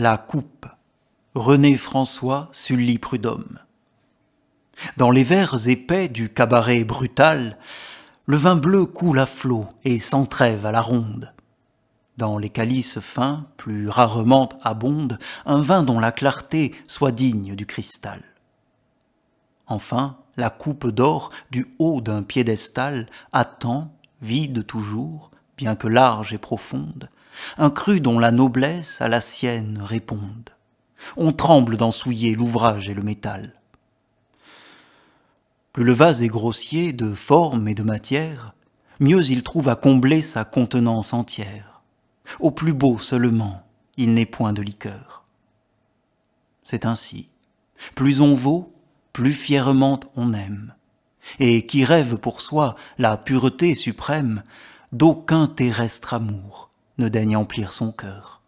La coupe, René François Sully Prudhomme. Dans les verres épais du cabaret brutal, le vin bleu coule à flot et s'entrève à la ronde. Dans les calices fins, plus rarement abonde, un vin dont la clarté soit digne du cristal. Enfin, la coupe d'or du haut d'un piédestal attend, vide toujours, bien que large et profonde, un cru dont la noblesse à la sienne réponde. On tremble d'en souiller l'ouvrage et le métal. Plus le vase est grossier de forme et de matière, mieux il trouve à combler sa contenance entière. Au plus beau seulement, il n'est point de liqueur. C'est ainsi. Plus on vaut, plus fièrement on aime. Et qui rêve pour soi la pureté suprême d'aucun terrestre amour ne daigne emplir son cœur.